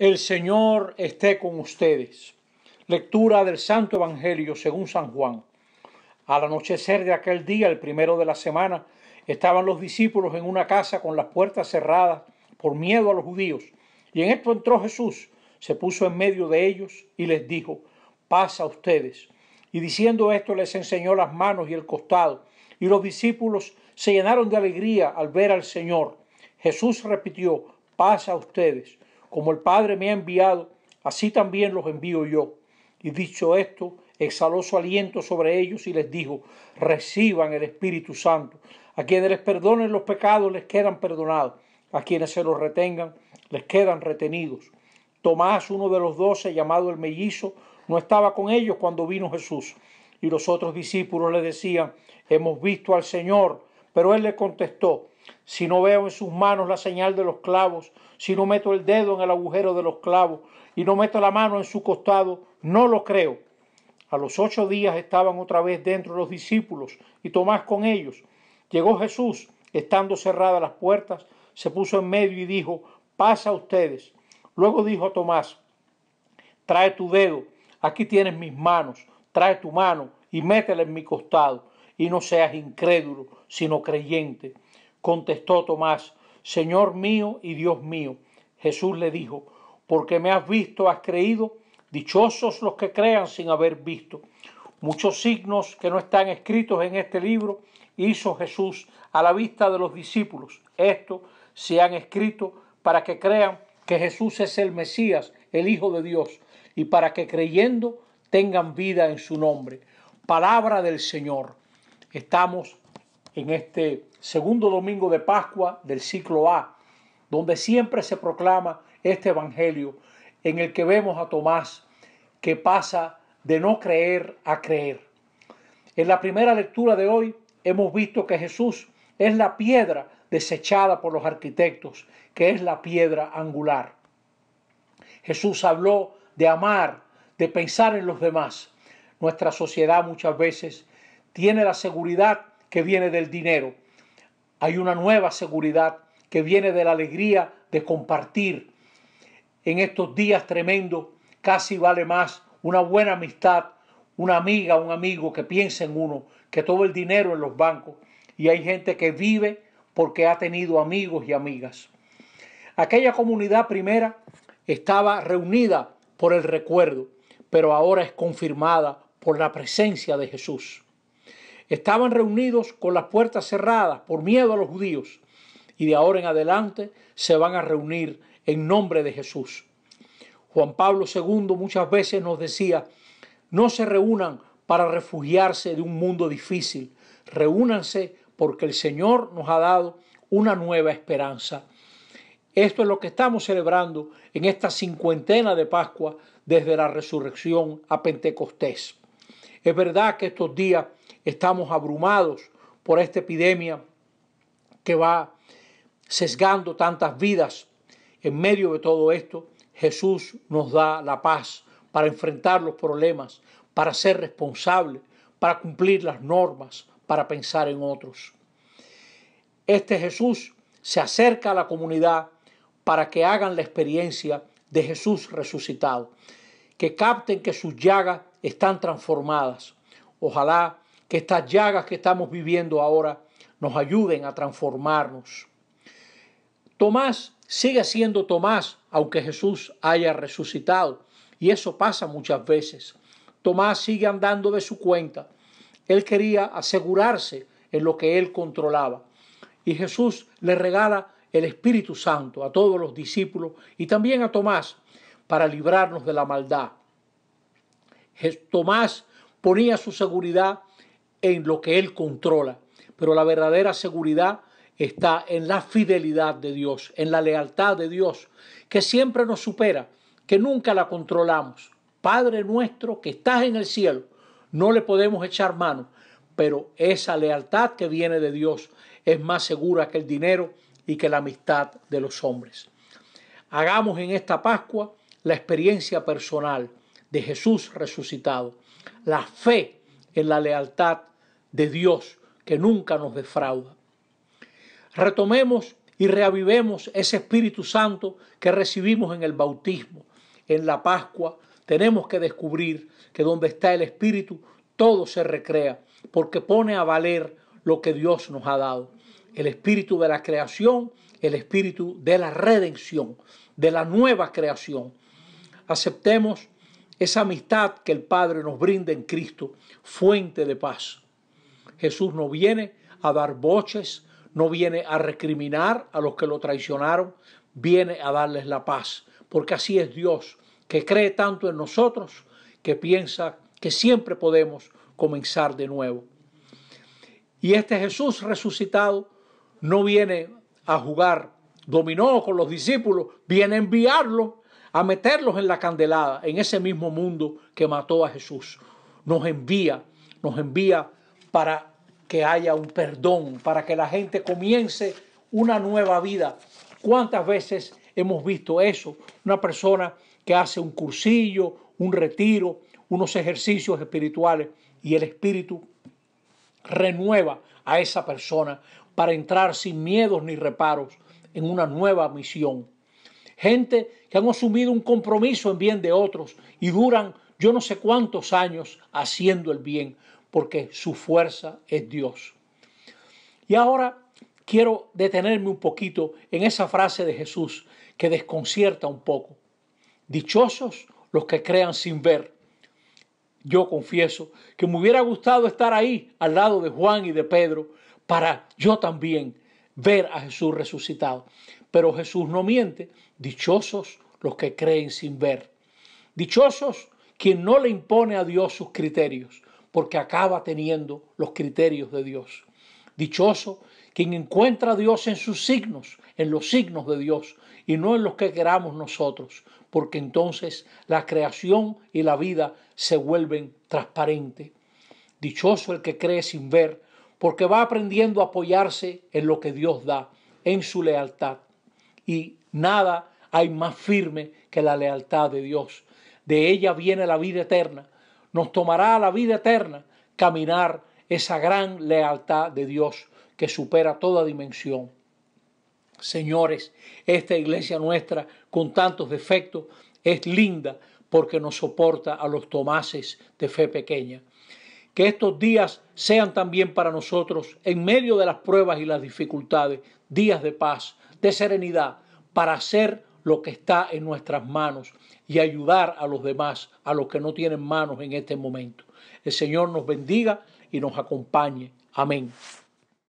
El Señor esté con ustedes. Lectura del Santo Evangelio según San Juan. Al anochecer de aquel día, el primero de la semana, estaban los discípulos en una casa con las puertas cerradas por miedo a los judíos. Y en esto entró Jesús, se puso en medio de ellos y les dijo, «Pasa a ustedes. Y diciendo esto les enseñó las manos y el costado. Y los discípulos se llenaron de alegría al ver al Señor. Jesús repitió, «Pasa a ustedes. Como el Padre me ha enviado, así también los envío yo. Y dicho esto, exhaló su aliento sobre ellos y les dijo, reciban el Espíritu Santo. A quienes les perdonen los pecados les quedan perdonados. A quienes se los retengan les quedan retenidos. Tomás, uno de los doce, llamado el mellizo, no estaba con ellos cuando vino Jesús. Y los otros discípulos le decían, hemos visto al Señor. Pero él le contestó, si no veo en sus manos la señal de los clavos, si no meto el dedo en el agujero de los clavos y no meto la mano en su costado, no lo creo. A los ocho días estaban otra vez dentro los discípulos y Tomás con ellos. Llegó Jesús, estando cerradas las puertas, se puso en medio y dijo, pasa ustedes. Luego dijo a Tomás, trae tu dedo, aquí tienes mis manos, trae tu mano y métela en mi costado, y no seas incrédulo, sino creyente. Contestó Tomás, Señor mío y Dios mío. Jesús le dijo, porque me has visto, has creído. Dichosos los que crean sin haber visto. Muchos signos que no están escritos en este libro hizo Jesús a la vista de los discípulos. Esto se han escrito para que crean que Jesús es el Mesías, el Hijo de Dios, y para que creyendo tengan vida en su nombre. Palabra del Señor. Estamos en este segundo domingo de Pascua del ciclo A, donde siempre se proclama este Evangelio en el que vemos a Tomás que pasa de no creer a creer. En la primera lectura de hoy hemos visto que Jesús es la piedra desechada por los arquitectos, que es la piedra angular. Jesús habló de amar, de pensar en los demás. Nuestra sociedad muchas veces tiene la seguridad que viene del dinero hay una nueva seguridad que viene de la alegría de compartir en estos días tremendos. Casi vale más una buena amistad, una amiga, un amigo que piense en uno, que todo el dinero en los bancos. Y hay gente que vive porque ha tenido amigos y amigas. Aquella comunidad primera estaba reunida por el recuerdo, pero ahora es confirmada por la presencia de Jesús estaban reunidos con las puertas cerradas por miedo a los judíos y de ahora en adelante se van a reunir en nombre de Jesús. Juan Pablo II muchas veces nos decía, no se reúnan para refugiarse de un mundo difícil, reúnanse porque el Señor nos ha dado una nueva esperanza. Esto es lo que estamos celebrando en esta cincuentena de Pascua desde la resurrección a Pentecostés. Es verdad que estos días Estamos abrumados por esta epidemia que va sesgando tantas vidas. En medio de todo esto, Jesús nos da la paz para enfrentar los problemas, para ser responsable, para cumplir las normas, para pensar en otros. Este Jesús se acerca a la comunidad para que hagan la experiencia de Jesús resucitado, que capten que sus llagas están transformadas. Ojalá que estas llagas que estamos viviendo ahora nos ayuden a transformarnos. Tomás sigue siendo Tomás, aunque Jesús haya resucitado. Y eso pasa muchas veces. Tomás sigue andando de su cuenta. Él quería asegurarse en lo que él controlaba. Y Jesús le regala el Espíritu Santo a todos los discípulos y también a Tomás para librarnos de la maldad. Tomás ponía su seguridad en lo que Él controla. Pero la verdadera seguridad está en la fidelidad de Dios, en la lealtad de Dios, que siempre nos supera, que nunca la controlamos. Padre nuestro que estás en el cielo, no le podemos echar mano, pero esa lealtad que viene de Dios es más segura que el dinero y que la amistad de los hombres. Hagamos en esta Pascua la experiencia personal de Jesús resucitado, la fe en la lealtad de Dios que nunca nos defrauda. Retomemos y reavivemos ese Espíritu Santo que recibimos en el bautismo, en la Pascua. Tenemos que descubrir que donde está el Espíritu todo se recrea, porque pone a valer lo que Dios nos ha dado. El Espíritu de la creación, el Espíritu de la redención, de la nueva creación. Aceptemos esa amistad que el Padre nos brinda en Cristo, fuente de paz. Jesús no viene a dar boches, no viene a recriminar a los que lo traicionaron, viene a darles la paz, porque así es Dios, que cree tanto en nosotros, que piensa que siempre podemos comenzar de nuevo. Y este Jesús resucitado no viene a jugar dominó con los discípulos, viene a enviarlos a meterlos en la candelada, en ese mismo mundo que mató a Jesús. Nos envía, nos envía para que haya un perdón, para que la gente comience una nueva vida. ¿Cuántas veces hemos visto eso? Una persona que hace un cursillo, un retiro, unos ejercicios espirituales y el espíritu renueva a esa persona para entrar sin miedos ni reparos en una nueva misión. Gente que han asumido un compromiso en bien de otros y duran yo no sé cuántos años haciendo el bien, porque su fuerza es Dios. Y ahora quiero detenerme un poquito en esa frase de Jesús que desconcierta un poco. Dichosos los que crean sin ver. Yo confieso que me hubiera gustado estar ahí al lado de Juan y de Pedro para yo también ver a Jesús resucitado. Pero Jesús no miente. Dichosos los que creen sin ver. Dichosos quien no le impone a Dios sus criterios, porque acaba teniendo los criterios de Dios. Dichoso quien encuentra a Dios en sus signos, en los signos de Dios, y no en los que queramos nosotros, porque entonces la creación y la vida se vuelven transparentes. Dichoso el que cree sin ver, porque va aprendiendo a apoyarse en lo que Dios da, en su lealtad. Y nada hay más firme que la lealtad de Dios. De ella viene la vida eterna nos tomará la vida eterna caminar esa gran lealtad de Dios que supera toda dimensión. Señores, esta iglesia nuestra, con tantos defectos, es linda porque nos soporta a los tomases de fe pequeña. Que estos días sean también para nosotros, en medio de las pruebas y las dificultades, días de paz, de serenidad, para ser lo que está en nuestras manos y ayudar a los demás, a los que no tienen manos en este momento. El Señor nos bendiga y nos acompañe. Amén.